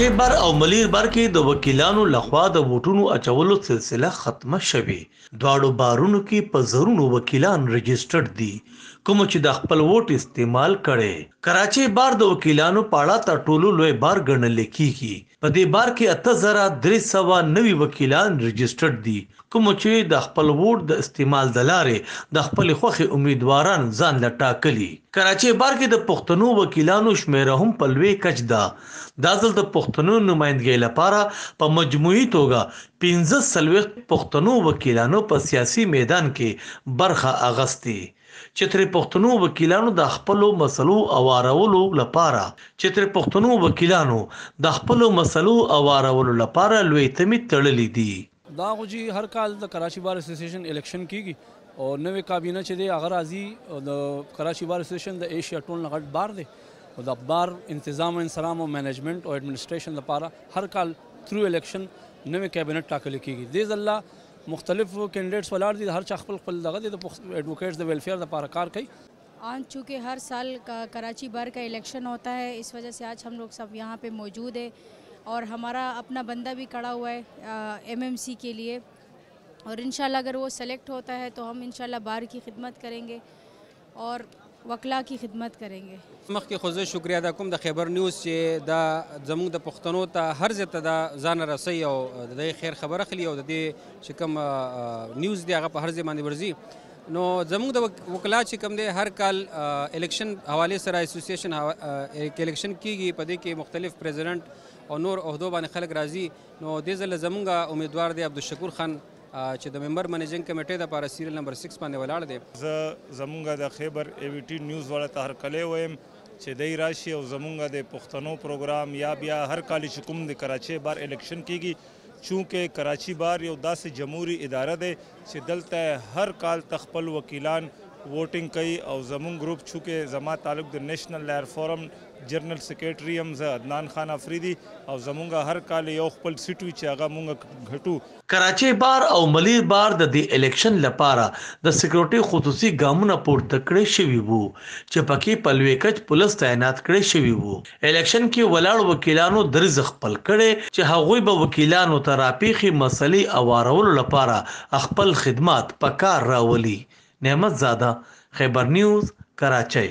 چې بر او ملیر بر کې د وکیلانو لخوا د ووټونو اچولو سلسله ختمه شوه دواړو بارونو کې په زرونو وکیلان رجسٹرډ دي کوم چې د خپل ووټ استعمال کړي کراچي بار د وکیلانو پاړه تر ټولو لوی بار ګڼل کیږي په دې بار کې اته زره درې سوه نوي وکیلان رېجستره دي کوم چې د خپل ووټ د استعمال د لارې د خپل خوخي امیدواران ځان لټاکلي کراچي بار کې د پښتنو وکیلانو شمیره هم په لوی کچ ده دا ځل د پښتنو نمائندګۍ لپاره په مجموعي توګه 15 سلويخت پښتنو وکیلانو په سیاسي میدان کې برخه اغستې چې تر پښتنو وکیلانو د خپلو مسلو اوارولو لپاره چې تر پښتنو وکیلانو د خپلو مسلو اوارولو لپاره لوی تمی تړلې دي دا غوږی هر کال د کراچي بار اسوسییشن الیکشن کیږي او نوې کابینه چې دی هغه راځي د کراچي بار اسوسییشن د ایشیا ټول نغټ بار دی او د بار تنظیم او انسلام او مینجمنت او اډمنستریشن لپاره هر کال ثرو الیکشن نوې کابینه ټاکل کیږي د ځله मुख्तलिफ कैंडिडेट्स वलार दी हर चाख पल दगा दी एडवोकेट्स द वेलफेयर द पारा कार कई आज चूँकि हर साल का कराची बार का इलेक्शन होता है इस वजह से आज हम लोग सब यहाँ पे मौजूद है और हमारा अपना बंदा भी खड़ा हुआ है एमएमसी के लिए और इन अगर वो सेलेक्ट होता है तो हम इन बार की खिदमत करेंगे और وکلا کی خدمت کړنګي مخکې خو زه شکریا ادا کوم د خیبر نیوز چې دا زموږ د پښتنو ته هر ځای ته دا ځان رسي او د خیر خبره خلی او د دې چې کوم نیوز دی هغه په هر ځای باندې ورزي نو زموږ د وکلا چې کوم دی هر کال الیکشن حواله سره اسوسییشن الیکشن کیږي په دې کې مختلف پریزیدنت او نور عہدو باندې خلک راځي نو د ځل زمونږه امیدوار دی عبدالشکور خان چې د ممبر منیجنګ کمیټې د پاره سیریل نمبر 6 باندې ولاړ دی زه زمونږ د خیبر ای وی ټی نیوز وړه ته هر کله وایم چې دای راشي او زمونږ د پښتنو پروګرام یا بیا هر کال چې کوم د کراچي بار الیکشن کیږي چونکه کراچي بار یو داسې جمهوریت اداره ده چې دلته هر کال تخپل وکیلان ووټینګ کوي او زمون ګروپ چې زما تعلق د نېشنل لایر فورم جنرال سیکریټری هم زه عدنان خان افریدي او زمونږ هر کال یو خپل سیټ وی چې هغه مونږ غټو کراچي بار او ملیر بار د دې الیکشن لپاره د سکیورټي خصوصي ګامونه پورته کړی شوی وو چې پکې پلوېکچ پولیس تعینات کړی شوی وو الیکشن کې ولاړ وکیلانو درز خپل کړي چې هغوی به وکیلانو ته راپیخي مسلې اوارولو لپاره خپل خدمات په کار راولي نعمت زاده خیبر نیوز کراچۍ